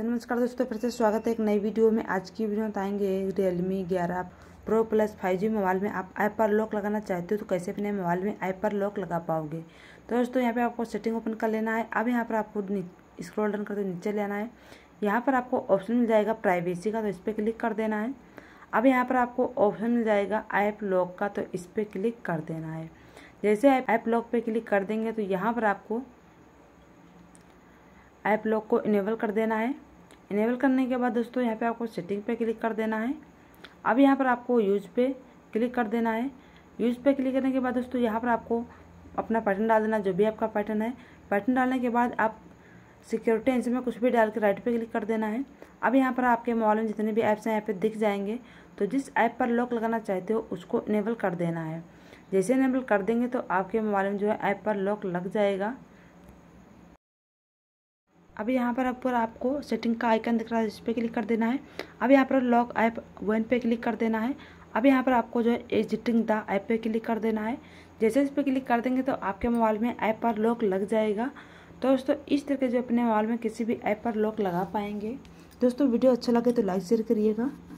तो नमस्कार दोस्तों फिर से स्वागत है एक नई वीडियो में आज की वीडियो में बताएंगे रियलमी ग्यारह Pro Plus five G mobile में आप ऐप पर लॉक लगाना चाहते हो तो कैसे अपने मोबाइल में ऐप पर लॉक लगा पाओगे तो दोस्तों यहाँ पे आपको सेटिंग ओपन कर लेना है अब यहाँ पर आपको स्क्रॉल डाउन करके नीचे लेना है यहाँ पर आपको ऑप्शन मिल जाएगा प्राइवेसी का तो इस पर क्लिक कर देना है अब यहाँ पर आपको ऑप्शन मिल जाएगा ऐप लॉक का तो इस पर क्लिक कर देना है जैसे ऐप लॉक पर क्लिक कर देंगे तो यहाँ पर आपको ऐप लॉक को इनेबल कर देना है इनेबल करने के बाद दोस्तों यहाँ पे आपको सेटिंग पे क्लिक कर देना है अब यहाँ पर आपको यूज पे क्लिक कर देना है यूज पे क्लिक करने के बाद दोस्तों यहाँ पर आपको अपना पैटर्न डाल देना जो भी आपका पैटर्न है पैटर्न डालने के बाद आप सिक्योरिटी एंसी में कुछ भी डाल के राइट पे क्लिक कर देना है अब यहाँ पर आपके मोबाइल में जितने भी ऐप्स हैं यहाँ पे दिख जाएंगे तो जिस ऐप पर लॉक लगाना चाहते हो उसको इनेबल कर देना है जैसे इनेबल कर देंगे तो आपके मोबाइल में जो है ऐप पर लॉक लग जाएगा अब यहाँ पर ऊपर आपको सेटिंग का आइकन दिख रहा है इस पर क्लिक कर देना है अब यहाँ पर लॉक ऐप वन पे क्लिक कर देना है अब यहाँ पर आपको जो है एजिटिंग द ऐप पे क्लिक कर देना है जैसे इस पर क्लिक कर देंगे तो आपके मोबाइल में ऐप पर लॉक लग जाएगा तो दोस्तों इस तरह के जो अपने मोबाइल में किसी भी ऐप पर लॉक लगा पाएंगे दोस्तों वीडियो अच्छा लगे तो लाइक शेयर करिएगा